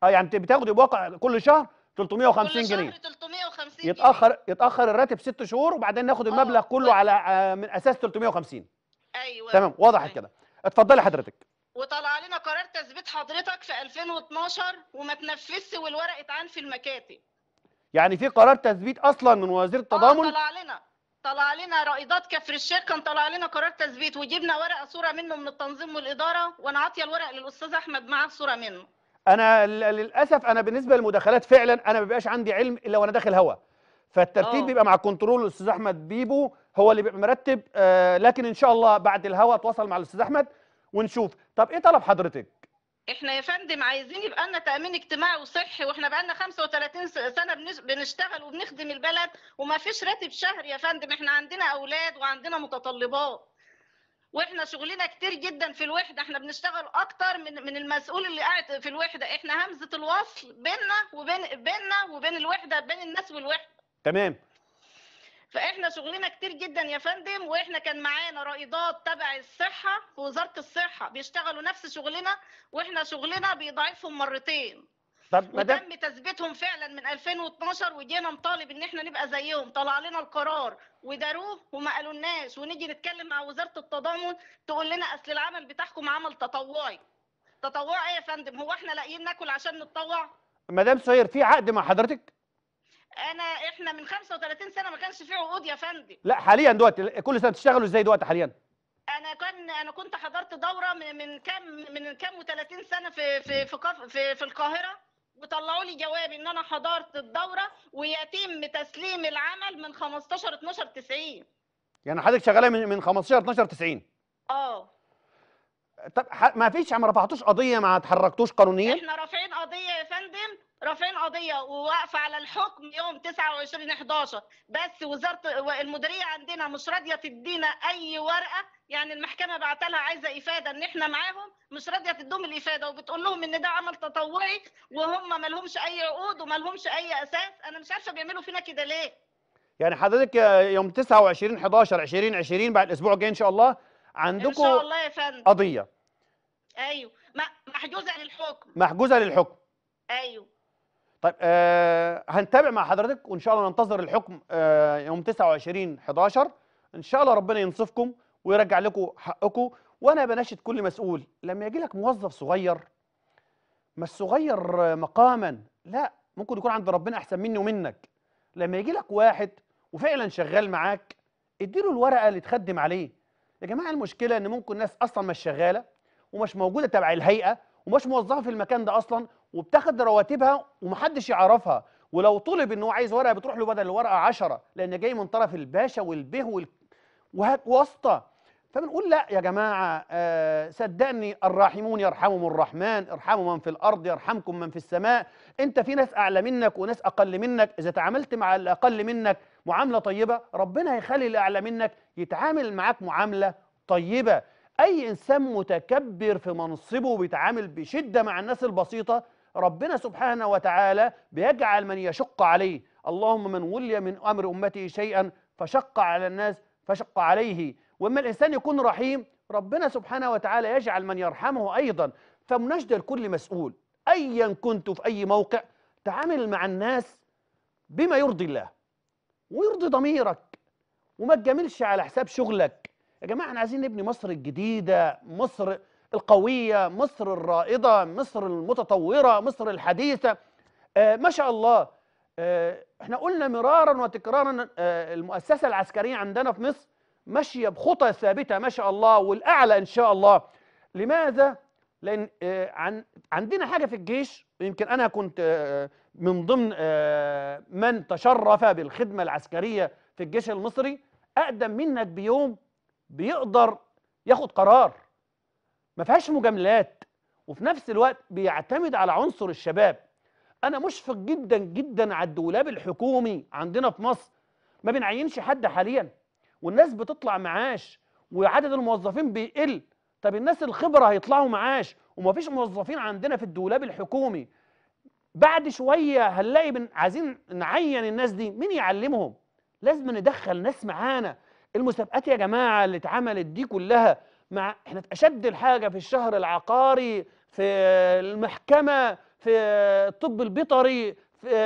اه يعني بتاخد واقع كل شهر 350 جنيه 350 يتاخر جنيه. يتاخر الراتب ست شهور وبعدين ناخد آه، المبلغ كله على آه، من اساس 350 ايوه تمام وضحت أيوة. كده اتفضلي حضرتك وطلع لنا قرار تثبيت حضرتك في 2012 وما تنفذش والورق اتعان في المكاتب يعني في قرار تثبيت اصلا من وزير آه، التضامن طلع لنا طلع لنا رائدات كفر الشيخ كان طلع لنا قرار تثبيت وجبنا ورقه صوره منه من التنظيم والاداره وانا عاطيه الورق للاستاذ احمد معاه صوره منه انا للاسف انا بالنسبه للمداخلات فعلا انا ما بيبقاش عندي علم الا وانا داخل هوا فالترتيب أوه. بيبقى مع الكنترول الاستاذ احمد بيبو هو اللي بيبقى مرتب آه لكن ان شاء الله بعد الهوا اتواصل مع الاستاذ احمد ونشوف طب ايه طلب حضرتك احنا يا فندم عايزين يبقى لنا تامين اجتماعي وصحي واحنا بقى لنا 35 سنه بنشتغل وبنخدم البلد وما فيش راتب شهري يا فندم احنا عندنا اولاد وعندنا متطلبات واحنا شغلنا كتير جدا في الوحده احنا بنشتغل اكتر من من المسؤول اللي قاعد في الوحده احنا همزه الوصل بيننا وبين بيننا وبين الوحده بين الناس والوحده تمام فاحنا شغلنا كتير جدا يا فندم واحنا كان معانا رائدات تبع الصحه في وزاره الصحه بيشتغلوا نفس شغلنا واحنا شغلنا بيضاعفهم مرتين طب مدام وتم تثبيتهم فعلا من 2012 وجينا نطالب ان احنا نبقى زيهم طلع لنا القرار وداروه وما قالولناش ونيجي نتكلم مع وزاره التضامن تقول لنا اصل العمل بتاعكم عمل تطوعي تطوعي إيه يا فندم هو احنا لاقيين ناكل عشان نتطوع مدام سهير في عقد مع حضرتك انا احنا من 35 سنه ما كانش في عقود يا فندم لا حاليا دلوقتي كل سنه بتشتغلوا ازاي دلوقتي حاليا انا كان انا كنت حضرت دوره من كام من كام و30 سنه في في في في, في القاهره وطلعوا لي جواب ان انا حضرت الدوره ويتم تسليم العمل من 15 12 90 يعني حضرتك شغاله من من 15 12 90 اه طب ما فيش ما رفعتوش قضيه ما تحركتوش قانونيا احنا رافعين قضيه يا فندم رافعين قضيه وواقفه على الحكم يوم 29 11 بس وزاره المديريه عندنا مش راضيه تدينا اي ورقه يعني المحكمه بعت لها عايزه افاده ان احنا معاهم مش راضيه تدوم الافاده وبتقول لهم ان ده عمل تطوعي وهم ما لهمش اي عقود وما لهمش اي اساس انا مش عارفه بيعملوا فينا كده ليه يعني حضرتك يوم 29 11 2020 بعد الاسبوع الجاي ان شاء الله عندكم ان شاء الله يا فندم قضيه ايوه محجوزه للحكم محجوزه للحكم ايوه طيب آه هنتابع مع حضرتك وان شاء الله ننتظر الحكم آه يوم 29 11 ان شاء الله ربنا ينصفكم ويرجع لكم حقكم وانا بناشد كل مسؤول لما يجي لك موظف صغير ما الصغير مقاما لا ممكن يكون عند ربنا احسن مني ومنك لما يجي لك واحد وفعلا شغال معاك اديله الورقه اللي تخدم عليه يا جماعه المشكله ان ممكن ناس اصلا مش شغاله ومش موجوده تبع الهيئه ومش موظفه في المكان ده اصلا وبتاخد رواتبها ومحدش يعرفها ولو طلب ان هو عايز ورقه بتروح له بدل الورقه 10 لان جاي من طرف الباشا والبه وال... واسطه فبنقول لا يا جماعه آه، صدقني الراحمون يرحمهم الرحمن ارحموا من في الارض يرحمكم من في السماء انت في ناس اعلى منك وناس اقل منك اذا تعاملت مع الاقل منك معامله طيبه ربنا هيخلي الاعلى منك يتعامل معاك معامله طيبه اي انسان متكبر في منصبه بيتعامل بشده مع الناس البسيطه ربنا سبحانه وتعالى بيجعل من يشق عليه اللهم من ولي من أمر أمته شيئا فشق على الناس فشق عليه وإما الإنسان يكون رحيم ربنا سبحانه وتعالى يجعل من يرحمه أيضا فمناشدة لكل مسؤول أيا كنت في أي موقع تعامل مع الناس بما يرضي الله ويرضي ضميرك وما تجاملش على حساب شغلك يا جماعة احنا عايزين نبني مصر الجديدة مصر القوية مصر الرائدة مصر المتطورة مصر الحديثة آه، ما شاء الله آه، احنا قلنا مرارا وتكرارا آه، المؤسسة العسكرية عندنا في مصر ماشية بخطى ثابتة ما شاء الله والأعلى إن شاء الله لماذا؟ لأن عن عندنا حاجة في الجيش يمكن أنا كنت من ضمن من تشرف بالخدمة العسكرية في الجيش المصري أقدم منك بيوم بيقدر ياخد قرار ما فيهاش مجاملات وفي نفس الوقت بيعتمد على عنصر الشباب انا مشفق جدا جدا على الدولاب الحكومي عندنا في مصر ما بنعينش حد حاليا والناس بتطلع معاش وعدد الموظفين بيقل طب الناس الخبره هيطلعوا معاش ومفيش موظفين عندنا في الدولاب الحكومي بعد شويه هنلاقي بن... عايزين نعين الناس دي مين يعلمهم لازم ندخل ناس معانا المسابقات يا جماعه اللي اتعملت دي كلها مع احنا في اشد الحاجه في الشهر العقاري في المحكمه في الطب البيطري في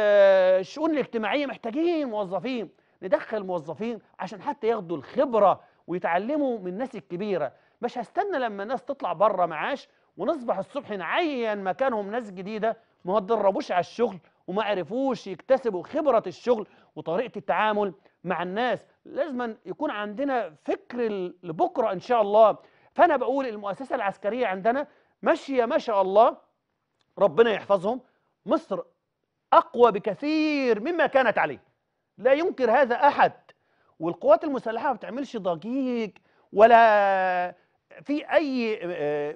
الشؤون الاجتماعيه محتاجين موظفين ندخل موظفين عشان حتى ياخدوا الخبره ويتعلموا من الناس الكبيره مش هستنى لما الناس تطلع بره معاش ونصبح الصبح نعين مكانهم ناس جديده ما تدربوش على الشغل وما عرفوش يكتسبوا خبره الشغل وطريقه التعامل مع الناس لازم يكون عندنا فكر لبكره ان شاء الله فأنا بقول المؤسسة العسكرية عندنا ماشية ما شاء الله ربنا يحفظهم مصر أقوى بكثير مما كانت عليه لا ينكر هذا أحد والقوات المسلحة ما بتعملش ضجيج ولا في أي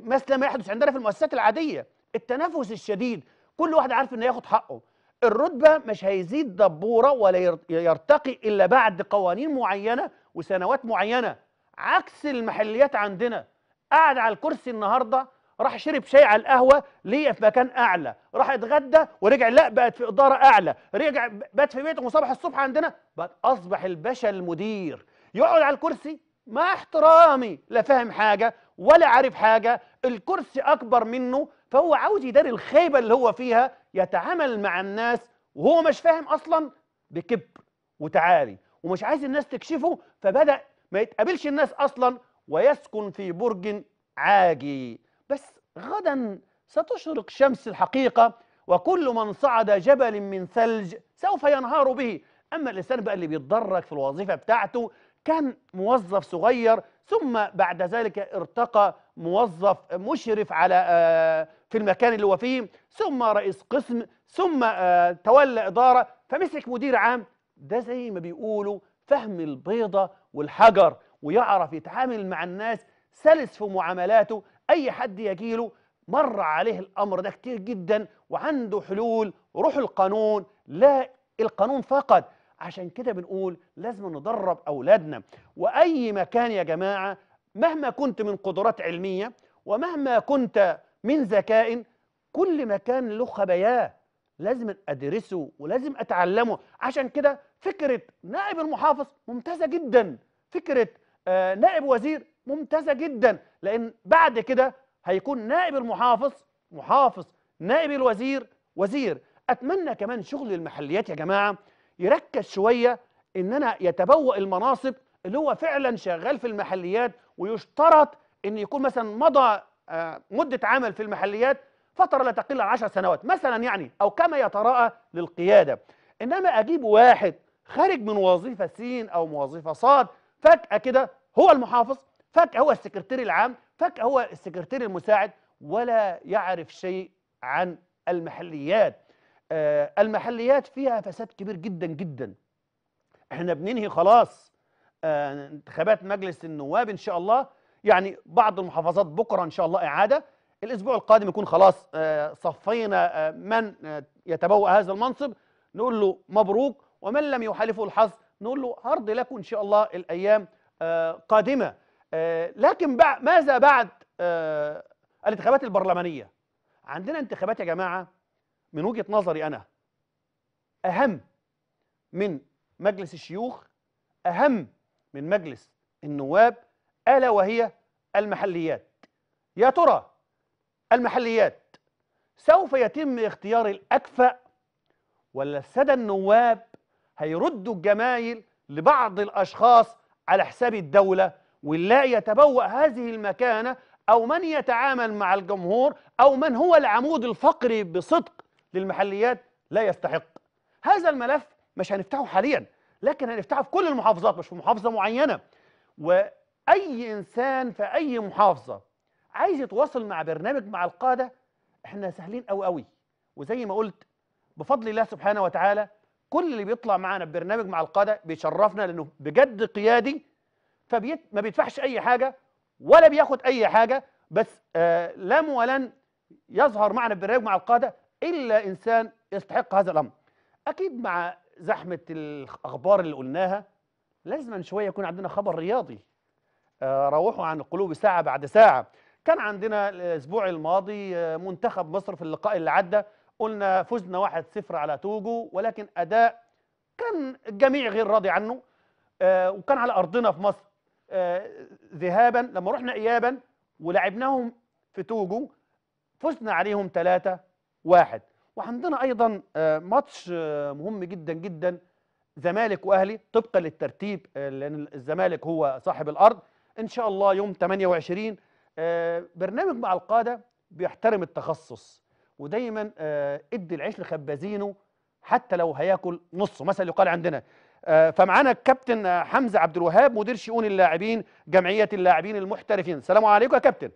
مثل آه، ما يحدث عندنا في المؤسسات العادية التنافس الشديد كل واحد عارف انه ياخد حقه الرتبة مش هيزيد دبورة ولا يرتقي إلا بعد قوانين معينة وسنوات معينة عكس المحليات عندنا قعد على الكرسي النهارده راح شرب شاي على القهوه ليه في مكان اعلى راح اتغدى ورجع لا بقت في اداره اعلى رجع بات في بيته وصبح الصبح عندنا بقت اصبح الباشا المدير يقعد على الكرسي مع احترامي لا فاهم حاجه ولا عارف حاجه الكرسي اكبر منه فهو عاوز يداري الخيبه اللي هو فيها يتعامل مع الناس وهو مش فاهم اصلا بكبر وتعالي ومش عايز الناس تكشفه فبدا ما يتقابلش الناس أصلا ويسكن في برج عاجي بس غدا ستشرق شمس الحقيقة وكل من صعد جبل من ثلج سوف ينهار به أما الإنسان بقى اللي بيتدرج في الوظيفة بتاعته كان موظف صغير ثم بعد ذلك ارتقى موظف مشرف على آه، في المكان اللي هو فيه ثم رئيس قسم ثم آه، تولى إدارة فمسك مدير عام ده زي ما بيقولوا فهم البيضة والحجر ويعرف يتعامل مع الناس سلس في معاملاته أي حد يجيله مر عليه الأمر ده كتير جدا وعنده حلول روح القانون لا القانون فقط عشان كده بنقول لازم ندرب أولادنا وأي مكان يا جماعة مهما كنت من قدرات علمية ومهما كنت من ذكاء كل مكان له خباياه لازم ادرسه ولازم اتعلمه عشان كده فكره نائب المحافظ ممتازه جدا فكره آه، نائب وزير ممتازه جدا لان بعد كده هيكون نائب المحافظ محافظ نائب الوزير وزير اتمنى كمان شغل المحليات يا جماعه يركز شويه ان انا يتبوأ المناصب اللي هو فعلا شغال في المحليات ويشترط ان يكون مثلا مضى آه، مده عمل في المحليات فترة لا تقل عن عشر سنوات مثلا يعني أو كما يتراءى للقيادة إنما أجيب واحد خارج من وظيفة سين أو وظيفة صاد فجأة كده هو المحافظ فجأة هو السكرتير العام فجأة هو السكرتير المساعد ولا يعرف شيء عن المحليات آه المحليات فيها فساد كبير جدا جدا احنا بننهي خلاص آه انتخابات مجلس النواب ان شاء الله يعني بعض المحافظات بكره ان شاء الله اعاده الاسبوع القادم يكون خلاص آه، صفينا آه، من آه، يتبوأ هذا المنصب نقول له مبروك ومن لم يحالفه الحظ نقول له هرضي لكم ان شاء الله الايام قادمه لكن ماذا بعد الانتخابات البرلمانيه عندنا انتخابات يا جماعه من وجهه نظري انا اهم من مجلس الشيوخ اهم من مجلس النواب الا وهي المحليات يا ترى المحليات سوف يتم اختيار الأكفأ ولا السادة النواب هيردوا الجمايل لبعض الأشخاص على حساب الدولة ولا يتبوأ هذه المكانة أو من يتعامل مع الجمهور أو من هو العمود الفقري بصدق للمحليات لا يستحق هذا الملف مش هنفتحه حاليا لكن هنفتحه في كل المحافظات مش في محافظة معينة وأي إنسان في أي محافظة عايز يتواصل مع برنامج مع القاده احنا سهلين قوي قوي وزي ما قلت بفضل الله سبحانه وتعالى كل اللي بيطلع معانا ببرنامج مع القاده بيشرفنا لانه بجد قيادي فبيت ما بيدفعش اي حاجه ولا بياخد اي حاجه بس آه لم ولن يظهر معنا ببرنامج مع القاده الا انسان يستحق هذا الامر اكيد مع زحمه الاخبار اللي قلناها لازما شويه يكون عندنا خبر رياضي آه روحوا عن القلوب ساعه بعد ساعه كان عندنا الاسبوع الماضي آه، منتخب مصر في اللقاء اللي عدى قلنا فزنا 1-0 على توجو ولكن اداء كان الجميع غير راضي عنه آه، وكان على ارضنا في مصر آه، ذهابا لما رحنا ايابا ولعبناهم في توجو فزنا عليهم 3 1 وعندنا ايضا ماتش مهم جدا جدا زمالك واهلي طبقا للترتيب لان الزمالك هو صاحب الارض ان شاء الله يوم 28 آه، برنامج مع القاده بيحترم التخصص ودايما آه، ادي العيش لخبازينه حتى لو هياكل نصه مثلا يقال عندنا آه، فمعانا الكابتن حمزه عبد الوهاب مدير شؤون اللاعبين جمعيه اللاعبين المحترفين السلام عليكم يا كابتن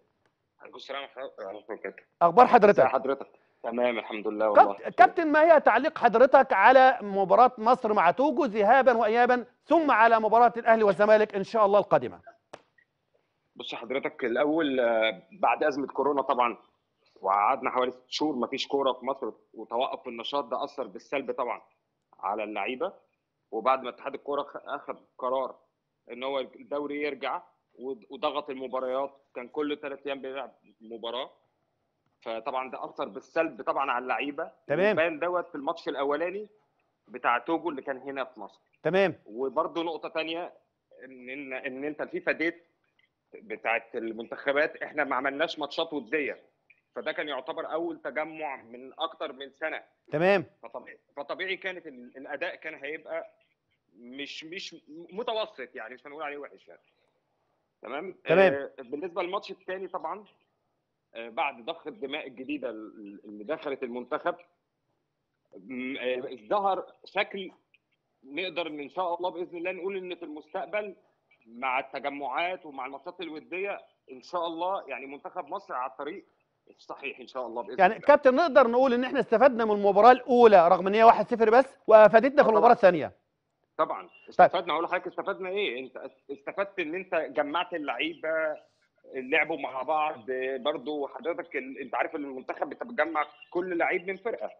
السلام ورحمه اخبار حضرتك حضرتك تمام الحمد لله والله كابتن ما هي تعليق حضرتك على مباراه مصر مع توجو ذهابا وايابا ثم على مباراه الاهلي والزمالك ان شاء الله القادمه بص حضرتك الاول آه، بعد ازمه كورونا طبعا وقعدنا حوالي ست شهور ما فيش كوره في مصر وتوقف النشاط ده اثر بالسلب طبعا على اللعيبه وبعد ما اتحاد الكوره اخذ قرار ان هو الدوري يرجع وضغط المباريات كان كل ثلاث ايام بيلعب مباراه فطبعا ده اثر بالسلب طبعا على اللعيبه تمام بان دوت في الماتش الاولاني بتاع توجو اللي كان هنا في مصر تمام وبرده نقطه ثانيه ان ان انت الفيفا ديت بتاعت المنتخبات احنا ما عملناش ماتشات وديه فده كان يعتبر اول تجمع من اكتر من سنه تمام فطبيعي, فطبيعي كانت الاداء كان هيبقى مش مش متوسط يعني مش هنقول عليه وحش يعني تمام تمام آه بالنسبه للماتش الثاني طبعا آه بعد ضخ الدماء الجديده اللي دخلت المنتخب آه، ظهر آه شكل نقدر ان شاء الله باذن الله نقول ان في المستقبل مع التجمعات ومع الماتشات الوديه ان شاء الله يعني منتخب مصر على الطريق الصحيح ان شاء الله باذن يعني الله. كابتن نقدر نقول ان احنا استفدنا من المباراه الاولى رغم ان هي 1-0 بس وافادتنا في المباراه الثانيه طبعا طيب. استفدنا اقول لحضرتك استفدنا ايه انت استفدت ان انت جمعت اللعيبه لعبوا مع بعض برضو حضرتك انت عارف ان المنتخب بتجمع كل لعيب من فرقه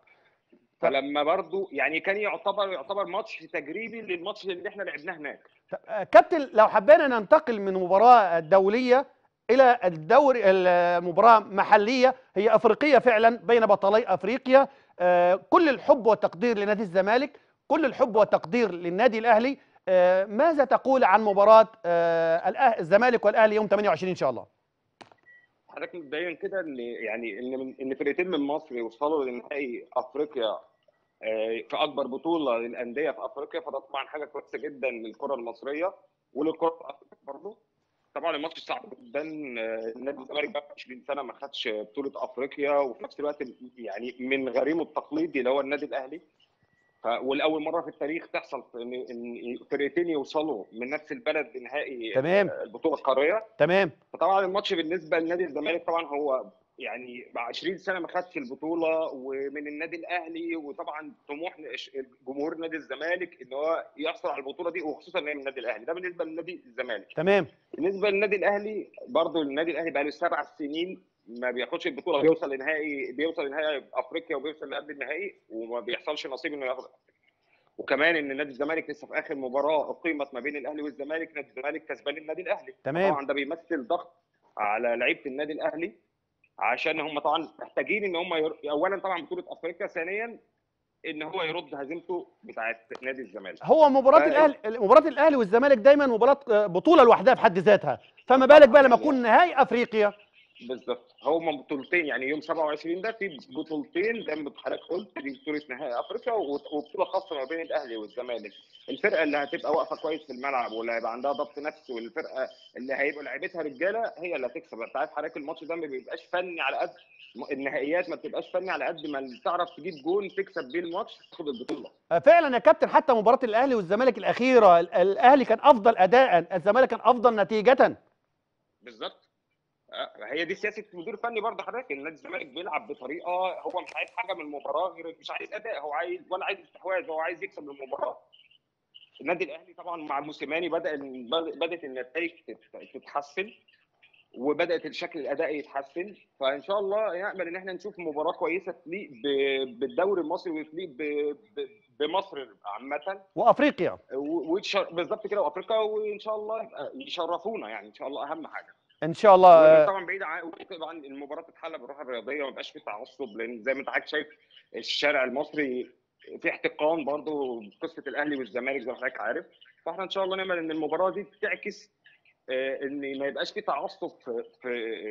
فلما برضو يعني كان يعتبر يعتبر ماتش تجريبي للماتش اللي احنا لعبناه هناك آه، كابتن لو حبينا ننتقل من مباراه دوليه الى الدوري المباراه محليه هي افريقيه فعلا بين بطلي افريقيا آه، كل الحب والتقدير لنادي الزمالك كل الحب والتقدير للنادي الاهلي آه، ماذا تقول عن مباراه الزمالك والاهلي يوم 28 ان شاء الله حضرتك مبدئيا كده ان يعني ان ان فرقتين من مصر يوصلوا لنهائي افريقيا آه، في اكبر بطوله للانديه في افريقيا فده طبعا حاجه كويسه جدا للكره المصريه وللكره الافريقيه برضه طبعا الماتش صعب جدا آه، النادي الزمالك بقى 20 سنه ما خدش بطوله افريقيا وفي نفس الوقت يعني من غريمه التقليدي اللي هو النادي الاهلي والاول مره في التاريخ تحصل ان فرقتين يوصلوا من نفس البلد لنهائي تمام آه، البطوله القاريه تمام فطبعا الماتش بالنسبه لنادي الزمالك طبعا هو يعني 20 سنه ما خدش البطوله ومن النادي الاهلي وطبعا طموح جمهور نادي الزمالك ان هو يحصل على البطوله دي وخصوصا ان هي من النادي الاهلي ده بالنسبه لنادي الزمالك تمام بالنسبه للنادي الاهلي برضه النادي الاهلي بقى له سبع سنين ما بياخدش البطوله بيوصل لنهائي بيوصل لنهائي افريقيا وبيوصل لقبل النهائي وما بيحصلش نصيب انه ياخد وكمان ان نادي الزمالك لسه في اخر مباراه اقيمت ما بين الاهلي والزمالك نادي الزمالك كسبان النادي الاهلي تمام طبعا ده بيمثل ضغط على لعيبه النادي الاهلي عشان هم طبعا محتاجين ان هم ير... اولا طبعا بطوله افريقيا ثانيا ان هو يرد هزيمته بتاعه نادي الزمالك هو مباراه ف... الاهلي مباراه الاهلي والزمالك دايما مباراه آه، بطوله لوحدها في حد ذاتها فما بالك بقى لما يكون نهائي افريقيا بالظبط هما بطولتين يعني يوم 27 ده في بطولتين زي ما حضرتك قلت دي بطوله نهائي افريقيا وبطوله خاصه ما بين الاهلي والزمالك الفرقه اللي هتبقى واقفه كويس في الملعب واللي هيبقى عندها ضبط نفسي والفرقه اللي هيبقى لعيبتها رجاله هي اللي هتكسب انت عارف حضرتك الماتش ده ما بيبقاش فني على قد النهائيات ما بتبقاش فني على قد ما تعرف تجيب جون تكسب بيه الماتش تاخد البطوله آه، فعلا يا كابتن حتى مباراه الاهلي والزمالك الاخيره الاهلي كان افضل اداء الزمالك كان افضل نتيجه بالظبط آه، هي دي سياسه مدير فني برضه حضرتك نادي الزمالك بيلعب بطريقه هو مش عايز حاجه من المباراه غير مش عايز اداء هو عايز ولا عايز استحواذ هو عايز يكسب المباراه النادي الاهلي طبعا مع موسيماني بدا بدات النتائج تتحسن وبدات الشكل الادائي يتحسن فان شاء الله نامل ان احنا نشوف مباراه كويسه تليق بالدوري المصري وتليق بمصر عامه وافريقيا بالظبط كده وافريقيا وان شاء الله يشرفونا يعني ان شاء الله اهم حاجه ان شاء الله آه. طبعا بعيد عن طبعا المباراه تتحل بالروح الرياضيه وما يبقاش في تعصب لان زي ما انت حضرتك شايف الشارع المصري في احتقان برضه قصه الاهلي والزمالك زي ما حضرتك عارف فاحنا ان شاء الله نعمل ان المباراه دي تعكس آه، ان ما يبقاش في تعصب في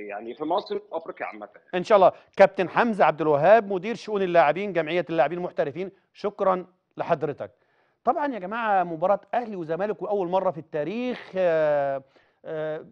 يعني في مصر وفي افريقيا عامه ان شاء الله كابتن حمزه عبد الوهاب مدير شؤون اللاعبين جمعيه اللاعبين المحترفين شكرا لحضرتك طبعا يا جماعه مباراه اهلي وزمالك واول مره في التاريخ آآ آه، آآ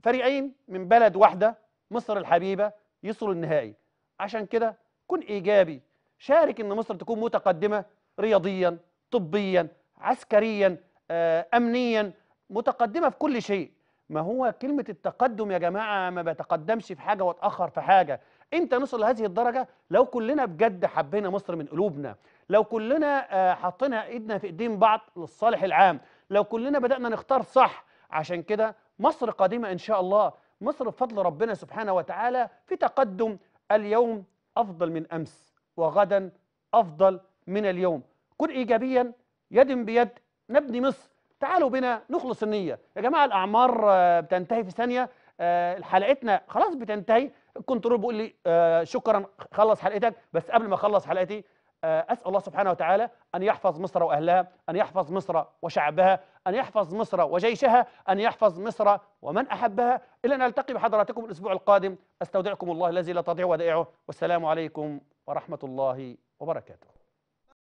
فريقين من بلد واحدة مصر الحبيبة يصلوا النهائي عشان كده كن إيجابي شارك إن مصر تكون متقدمة رياضيا طبيا عسكريا آه، أمنيا متقدمة في كل شيء ما هو كلمة التقدم يا جماعة ما بتقدمش في حاجة واتأخر في حاجة امتى نوصل لهذه الدرجة لو كلنا بجد حبينا مصر من قلوبنا لو كلنا آه، حطينا ايدنا في ايدين بعض للصالح العام لو كلنا بدأنا نختار صح عشان كده مصر قادمة إن شاء الله مصر بفضل ربنا سبحانه وتعالى في تقدم اليوم أفضل من أمس وغدا أفضل من اليوم كن إيجابيا يد بيد نبني مصر تعالوا بنا نخلص النية يا جماعة الأعمار آه، بتنتهي في ثانية آه، حلقتنا خلاص بتنتهي الكنترول بيقول لي آه، شكرا خلص حلقتك بس قبل ما اخلص حلقتي آه، أسأل الله سبحانه وتعالى أن يحفظ مصر وأهلها أن يحفظ مصر وشعبها أن يحفظ مصر وجيشها أن يحفظ مصر ومن أحبها إلى أن نلتقي بحضراتكم الأسبوع القادم أستودعكم الله الذي لا تضيع ودائعه والسلام عليكم ورحمة الله وبركاته